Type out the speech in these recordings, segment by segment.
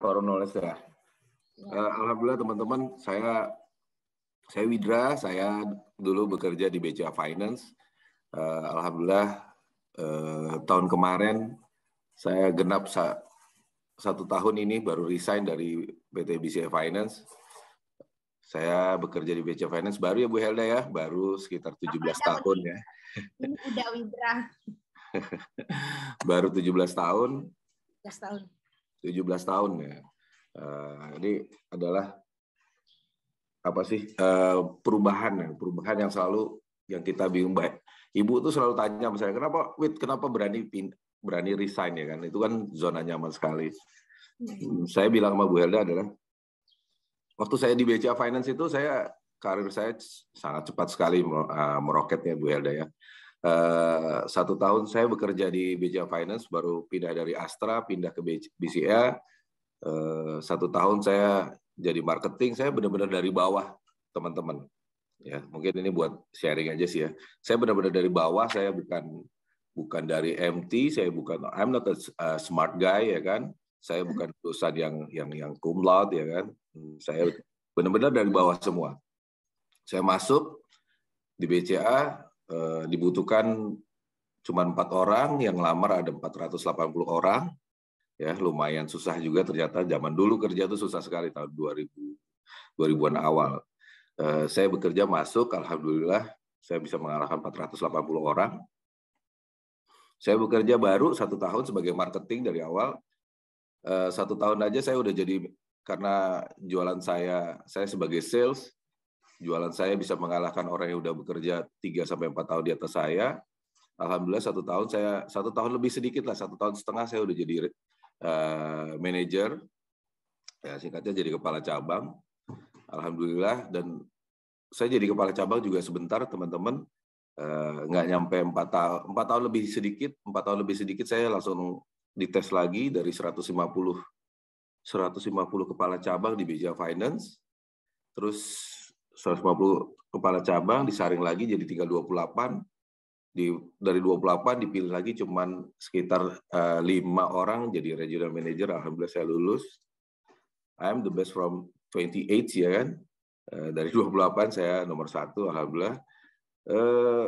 forum ya. ya. Uh, Alhamdulillah teman-teman, saya saya Widra, saya dulu bekerja di BCA Finance. Uh, Alhamdulillah uh, tahun kemarin saya genap sa satu tahun ini baru resign dari PT BCA Finance. Saya bekerja di BCA Finance baru ya Bu Helda ya, baru sekitar 17 Apa tahun ya. Ini udah Widra. baru 17 tahun. 17 tahun. 17 tahun ya. Uh, ini adalah apa sih uh, perubahan ya, perubahan yang selalu yang kita bingung baik. Ibu tuh selalu tanya misalnya kenapa wait kenapa berani berani resign ya kan? Itu kan zona nyaman sekali. Hmm, saya bilang sama Bu Helda adalah waktu saya di BCA Finance itu saya karir saya sangat cepat sekali eh, meroketnya Bu Helda ya. Uh, satu tahun saya bekerja di BCA Finance, baru pindah dari Astra, pindah ke BCA. Uh, eh, satu tahun saya jadi marketing, saya benar-benar dari bawah, teman-teman. Ya, mungkin ini buat sharing aja sih ya. Saya benar-benar dari bawah, saya bukan bukan dari MT, saya bukan I'm not a smart guy ya kan. Saya hmm. bukan lulusan yang yang yang cum laude ya kan. Hmm, saya benar-benar dari bawah semua. Saya masuk di BCA Eh, dibutuhkan cuma empat orang, yang lamar ada 480 orang. Ya, lumayan susah juga ternyata zaman dulu kerja itu susah sekali tahun 2000 2000-an awal. Eh, saya bekerja masuk alhamdulillah saya bisa mengalahkan 480 orang. Saya bekerja baru satu tahun sebagai marketing dari awal. Eh, satu tahun aja saya udah jadi karena jualan saya, saya sebagai sales, jualan saya bisa mengalahkan orang yang udah bekerja 3 sampai 4 tahun di atas saya. Alhamdulillah satu tahun saya satu tahun lebih sedikit lah satu tahun setengah saya udah jadi uh, manajer ya singkatnya jadi kepala cabang alhamdulillah dan saya jadi kepala cabang juga sebentar teman-teman eh, nggak -teman. uh, nyampe empat tahun empat tahun lebih sedikit empat tahun lebih sedikit saya langsung dites lagi dari 150 150 kepala cabang di Beja Finance terus 150 kepala cabang disaring lagi jadi tinggal 28 di dari 28 dipilih lagi cuman sekitar eh, lima uh, orang jadi regional manager alhamdulillah saya lulus I am the best from 28 ya kan uh, dari 28 saya nomor satu alhamdulillah uh, eh,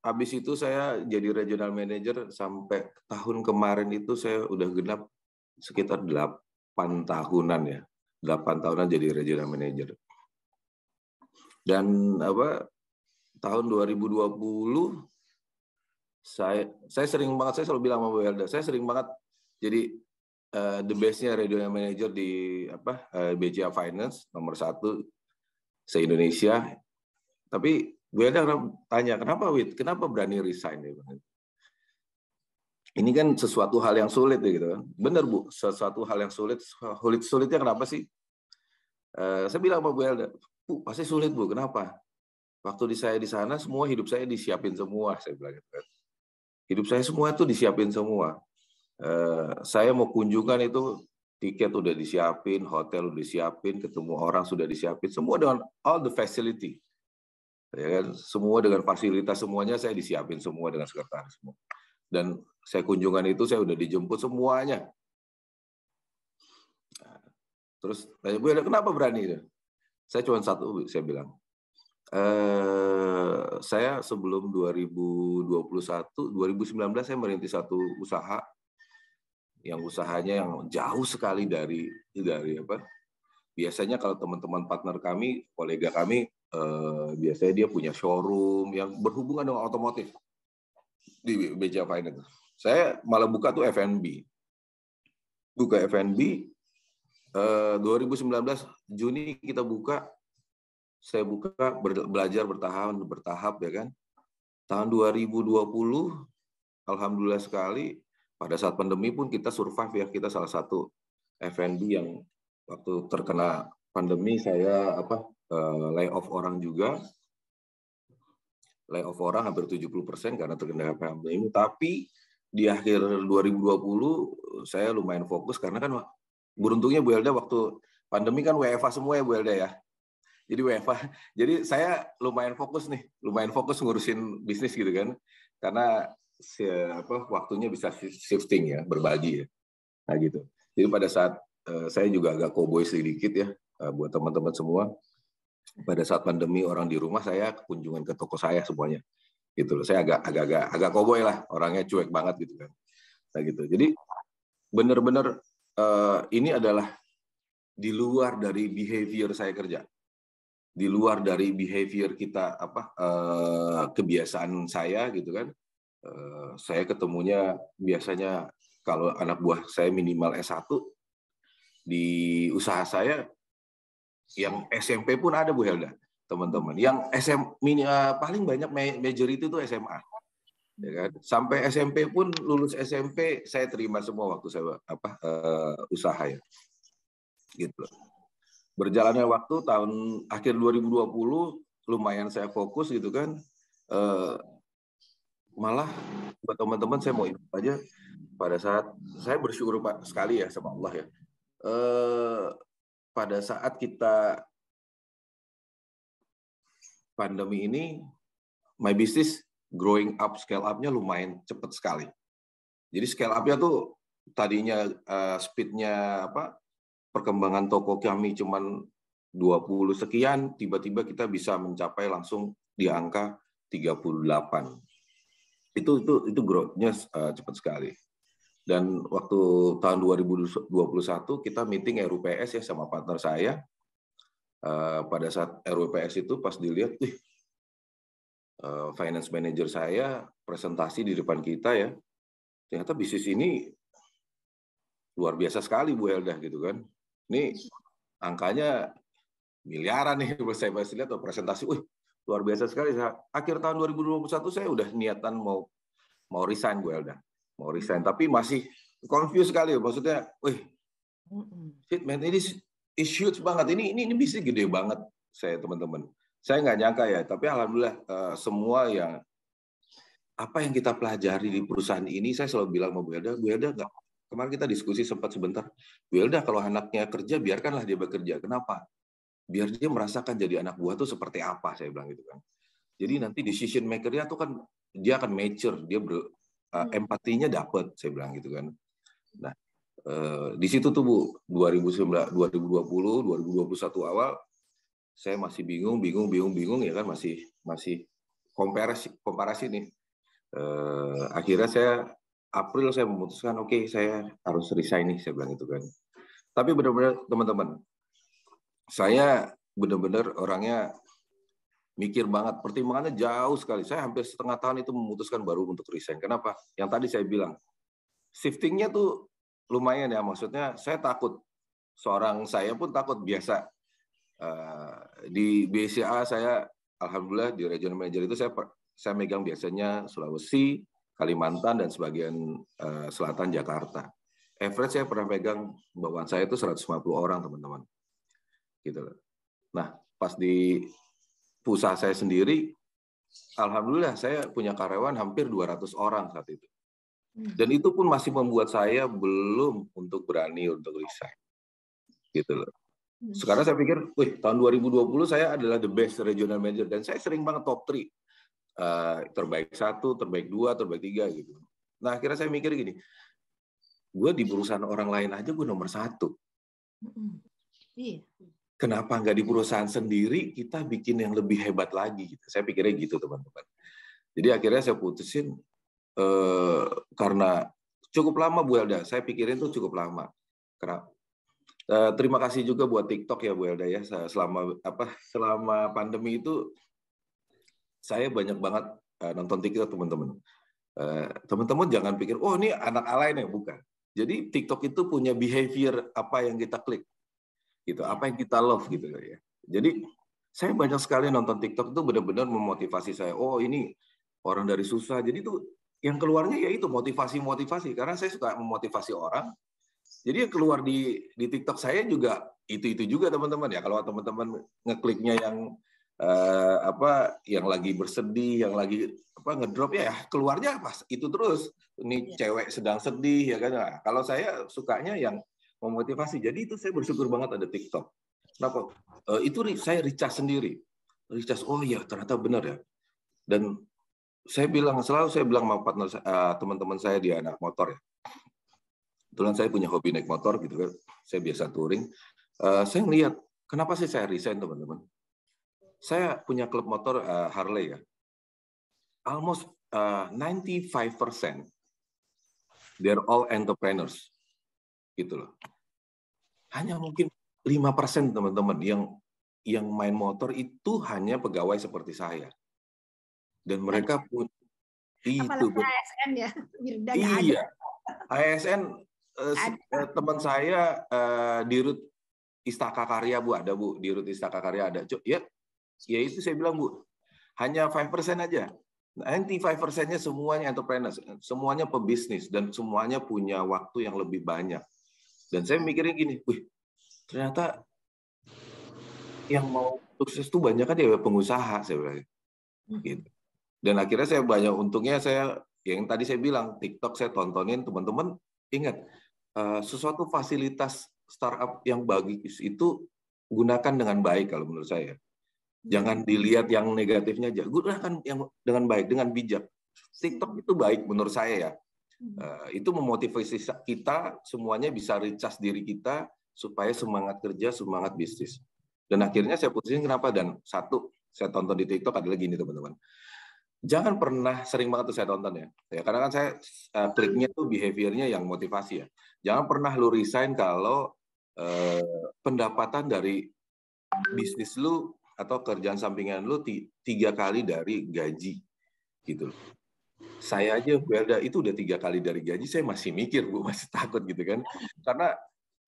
habis itu saya jadi regional manager sampai tahun kemarin itu saya udah genap sekitar 8 tahunan ya 8 tahunan jadi regional manager dan apa tahun 2020 saya saya sering banget saya selalu bilang sama Bu Elda, saya sering banget jadi uh, the bestnya radio manager di apa uh, eh, BCA Finance nomor satu se Indonesia. Tapi Bu Elda tanya kenapa wid kenapa berani resign ya? Ini kan sesuatu hal yang sulit gitu kan. Bener Bu, sesuatu hal yang sulit. Sulit-sulitnya kenapa sih? Uh, saya bilang sama Bu Elda, Bu, pasti sulit Bu. Kenapa? Waktu di saya di sana semua hidup saya disiapin semua, saya bilang gitu kan. Hidup saya semua itu disiapin semua. Eh, saya mau kunjungan itu tiket udah disiapin, hotel udah disiapin, ketemu orang sudah disiapin, semua dengan all the facility. Ya kan? Semua dengan fasilitas semuanya saya disiapin semua dengan sekretaris semua. Dan saya kunjungan itu saya udah dijemput semuanya. Nah, terus tanya Bu, kenapa berani? Saya cuma satu, saya bilang. Eh, saya sebelum 2021, 2019 saya merintis satu usaha yang usahanya yang jauh sekali dari dari apa? Biasanya kalau teman-teman partner kami, kolega kami, eh, biasanya dia punya showroom yang berhubungan dengan otomotif di BCA Finance. Saya malah buka tuh FNB. Buka FNB. 2019 eh, Juni kita buka, saya buka belajar bertahan bertahap ya kan. Tahun 2020, alhamdulillah sekali pada saat pandemi pun kita survive ya kita salah satu FNB yang waktu terkena pandemi saya apa eh, off orang juga lay off orang hampir 70% persen karena terkena pandemi tapi di akhir 2020 saya lumayan fokus karena kan beruntungnya Bu Elda waktu pandemi kan WFA semua ya Bu Elda ya. Jadi WFA. Jadi saya lumayan fokus nih, lumayan fokus ngurusin bisnis gitu kan. Karena apa waktunya bisa shifting ya, berbagi ya. Nah gitu. Jadi pada saat eh, saya juga agak cowboy sedikit ya eh, buat teman-teman semua. Pada saat pandemi orang di rumah saya kunjungan ke toko saya semuanya. Gitu loh. Saya agak agak agak agak lah, orangnya cuek banget gitu kan. Nah gitu. Jadi benar-benar Eh, ini adalah di luar dari behavior saya kerja, di luar dari behavior kita apa eh, kebiasaan saya gitu kan. Eh, saya ketemunya biasanya kalau anak buah saya minimal S1 di usaha saya yang SMP pun ada Bu Helda teman-teman yang SM paling banyak major itu tuh SMA ya kan sampai SMP pun lulus SMP saya terima semua waktu saya apa uh, usaha ya gitu berjalannya waktu tahun akhir 2020 lumayan saya fokus gitu kan uh, malah buat teman-teman saya mau info aja pada saat saya bersyukur pak sekali ya sama Allah ya uh, pada saat kita pandemi ini my business growing up scale up-nya lumayan cepat sekali. Jadi scale up-nya tuh tadinya uh, speed-nya apa perkembangan toko kami cuman 20 sekian, tiba-tiba kita bisa mencapai langsung di angka 38. Itu itu itu growth-nya uh, eh, cepat sekali. Dan waktu tahun 2021 kita meeting RUPS ya sama partner saya. Eh, pada saat RUPS itu pas dilihat, Eh, finance manager saya presentasi di depan kita ya ternyata bisnis ini luar biasa sekali Bu Elda gitu kan ini angkanya miliaran nih saya masih lihat atau presentasi wih luar biasa sekali akhir tahun 2021 saya udah niatan mau mau resign Bu Elda mau resign tapi masih confused sekali maksudnya wih fitment ini is huge banget ini ini ini bisnis gede banget saya teman-teman saya nggak nyangka ya, tapi alhamdulillah eh, semua yang apa yang kita pelajari di perusahaan ini, saya selalu bilang sama Bu Elda, Bu Elda nggak kemarin kita diskusi sempat sebentar, Bu Elda kalau anaknya kerja biarkanlah dia bekerja, kenapa? Biar dia merasakan jadi anak buah tuh seperti apa, saya bilang gitu kan. Jadi nanti decision maker makernya tuh kan dia akan mature, dia ber, uh, empatinya dapat, saya bilang gitu kan. Nah, uh, di situ tuh Bu 2019, 2020, 2021 awal saya masih bingung, bingung, bingung, bingung ya kan masih masih komparasi komparasi nih. Eh, akhirnya saya April saya memutuskan oke okay, saya harus resign nih saya bilang itu kan. Tapi benar-benar teman-teman saya benar-benar orangnya mikir banget, pertimbangannya jauh sekali. Saya hampir setengah tahun itu memutuskan baru untuk resign. Kenapa? Yang tadi saya bilang shiftingnya tuh lumayan ya maksudnya saya takut seorang saya pun takut biasa Eh, di BCA saya alhamdulillah di regional manager itu saya saya megang biasanya Sulawesi, Kalimantan dan sebagian eh, selatan Jakarta. Average saya pernah pegang bawaan saya itu 150 orang teman-teman, gitu. Nah pas di pusat saya sendiri, alhamdulillah saya punya karyawan hampir 200 orang saat itu. Hmm. Dan itu pun masih membuat saya belum untuk berani untuk resign, gitu loh. Hmm. Sekarang saya pikir, wih tahun 2020 saya adalah the best regional manager dan saya sering banget top 3. Uh, eh, terbaik satu, terbaik dua, terbaik tiga gitu. Nah akhirnya saya mikir gini, gue di perusahaan orang lain aja gue nomor satu. Hmm. Iya. Kenapa nggak di perusahaan sendiri kita bikin yang lebih hebat lagi? Gitu. Saya pikirnya gitu teman-teman. Jadi akhirnya saya putusin uh, karena cukup lama Bu Elda. Saya pikirin tuh cukup lama. Karena Eh, terima kasih juga buat TikTok ya Bu Elda ya. Selama apa selama pandemi itu saya banyak banget eh, nonton TikTok teman-teman. Eh, teman-teman jangan pikir oh ini anak alay nih bukan. Jadi TikTok itu punya behavior apa yang kita klik gitu, apa yang kita love gitu ya. Jadi saya banyak sekali nonton TikTok itu benar-benar memotivasi saya. Oh ini orang dari susah. Jadi itu yang keluarnya ya itu motivasi-motivasi karena saya suka memotivasi orang jadi yang keluar di di TikTok saya juga itu-itu juga teman-teman ya. Kalau teman-teman ngekliknya yang eh, apa yang lagi bersedih, yang lagi apa ngedrop ya keluarnya pas itu terus. Ini iya. cewek sedang sedih ya kan. Nah, kalau saya sukanya yang memotivasi. Jadi itu saya bersyukur banget ada TikTok. Kenapa? Eh, itu saya recharge sendiri. Recharge oh ya ternyata benar ya. Dan saya bilang selalu saya bilang sama partner eh, teman-teman saya di anak motor ya kebetulan saya punya hobi naik motor gitu kan, saya biasa touring. Uh, saya ngeliat kenapa sih saya resign teman-teman? Saya punya klub motor uh, Harley ya, almost uh, eh, 95% they're all entrepreneurs gitu loh. Hanya mungkin 5% teman-teman yang yang main motor itu hanya pegawai seperti saya. Dan mereka pun itu ASN ya, iya. ASN Eh, eh, teman saya uh, di Rut Istaka Karya Bu ada Bu di Rut Istaka Karya ada. Cuk, ya. Ya itu saya bilang Bu, hanya 5% aja. 95% nya semuanya entrepreneur, semuanya pebisnis dan semuanya punya waktu yang lebih banyak. Dan saya mikirin gini, wih, ternyata yang mau sukses itu banyak kan ya pengusaha saya bilang. Gitu. Dan akhirnya saya banyak untungnya saya yang tadi saya bilang TikTok saya tontonin teman-teman ingat Eh, sesuatu fasilitas startup yang bagus itu gunakan dengan baik kalau menurut saya. Jangan hmm. dilihat yang negatifnya aja. Gunakan yang dengan baik, dengan bijak. TikTok itu baik menurut saya ya. Hmm. Eh, itu memotivasi kita semuanya bisa recharge diri kita supaya semangat kerja, semangat bisnis. Dan akhirnya saya putusin kenapa dan satu saya tonton di TikTok adalah gini teman-teman jangan pernah sering banget tuh saya tonton ya. ya karena kan saya uh, eh, kliknya tuh behaviornya yang motivasi ya. Jangan pernah lu resign kalau uh, pendapatan dari bisnis lu atau kerjaan sampingan lu tiga kali dari gaji gitu saya aja Belda itu udah tiga kali dari gaji saya masih mikir bu masih takut gitu kan karena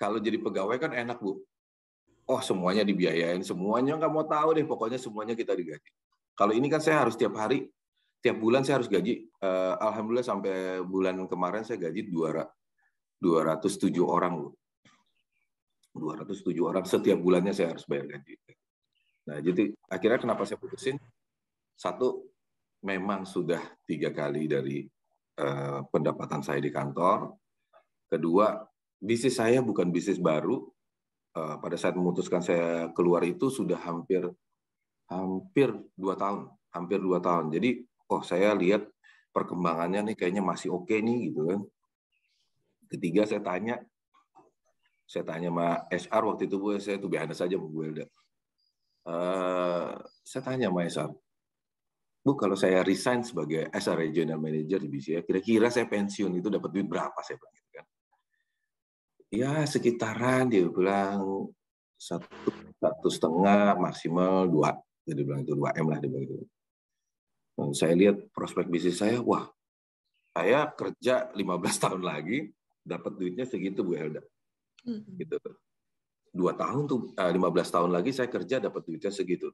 kalau jadi pegawai kan enak bu oh semuanya dibiayain semuanya nggak mau tahu deh pokoknya semuanya kita digaji kalau ini kan saya harus tiap hari tiap bulan saya harus gaji. Uh, Alhamdulillah sampai bulan kemarin saya gaji 207 orang. 207 orang setiap bulannya saya harus bayar gaji. Nah, jadi akhirnya kenapa saya putusin? Satu, memang sudah tiga kali dari uh, pendapatan saya di kantor. Kedua, bisnis saya bukan bisnis baru. Uh, pada saat memutuskan saya keluar itu sudah hampir hampir dua tahun, hampir dua tahun. Jadi oh saya lihat perkembangannya nih kayaknya masih oke okay nih gitu kan. Ketiga saya tanya, saya tanya sama HR waktu itu gue saya tuh biasa saja Bu Elda. Uh, saya tanya sama HR, Bu kalau saya resign sebagai HR Regional Manager di BCA, kira-kira saya pensiun itu dapat duit berapa saya bilang gitu kan. Ya sekitaran dia bilang satu satu setengah maksimal dua, jadi bilang itu dua m lah dia bilang itu dan saya lihat prospek bisnis saya, wah, saya kerja 15 tahun lagi, dapat duitnya segitu Bu Elda. hmm Gitu. Dua tahun tuh, 15 eh, tahun lagi saya kerja dapat duitnya segitu.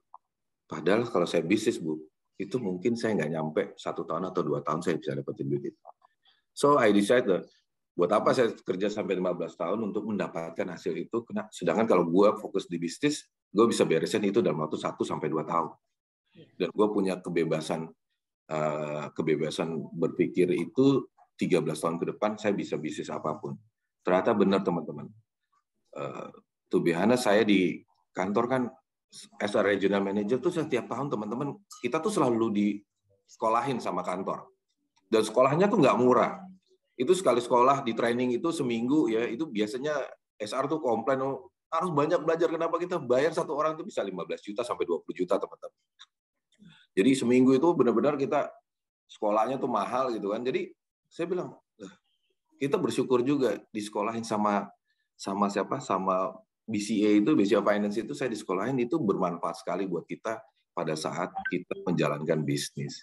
Padahal kalau saya bisnis Bu, itu mungkin saya nggak nyampe satu tahun atau dua tahun saya bisa dapetin duit itu. So I decided buat apa saya kerja sampai 15 tahun untuk mendapatkan hasil itu. Sedangkan kalau gue fokus di bisnis, gue bisa beresin itu dalam waktu 1 sampai dua tahun dan gue punya kebebasan uh, kebebasan berpikir itu 13 tahun ke depan saya bisa bisnis apapun ternyata benar teman-teman uh, to be saya di kantor kan as a regional manager tuh setiap tahun teman-teman kita tuh selalu di sekolahin sama kantor dan sekolahnya tuh nggak murah itu sekali sekolah di training itu seminggu ya itu biasanya SR tuh komplain oh, harus banyak belajar kenapa kita bayar satu orang tuh bisa 15 juta sampai 20 juta teman-teman jadi seminggu itu benar-benar kita sekolahnya tuh mahal gitu kan. Jadi saya bilang, kita bersyukur juga di disekolahin sama sama siapa? Sama BCA itu, BCA Finance itu saya di disekolahin itu bermanfaat sekali buat kita pada saat kita menjalankan bisnis.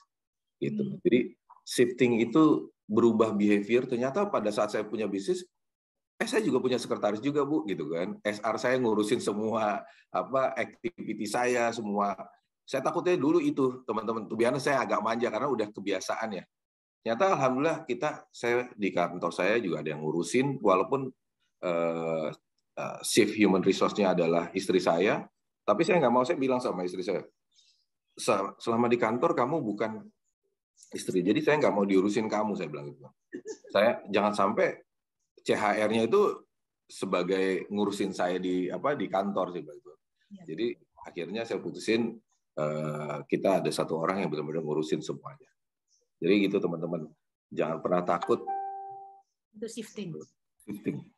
Gitu. Hmm. Jadi shifting itu berubah behavior. Ternyata pada saat saya punya bisnis, eh saya juga punya sekretaris juga bu gitu kan sr saya ngurusin semua apa activity saya semua saya takutnya dulu itu, teman-teman. tuh biasanya saya agak manja karena udah kebiasaan ya. Ternyata alhamdulillah kita saya di kantor saya juga ada yang ngurusin walaupun eh, uh, shift human resource-nya adalah istri saya, tapi saya nggak mau saya bilang sama istri saya selama di kantor kamu bukan istri. Jadi saya nggak mau diurusin kamu, saya bilang gitu. Saya jangan sampai CHR-nya itu sebagai ngurusin saya di apa di kantor sih bilang gitu. Iya. Jadi akhirnya saya putusin Eh, kita ada satu orang yang benar-benar ngurusin semuanya. Jadi gitu teman-teman, jangan pernah takut. Itu shifting. Shifting.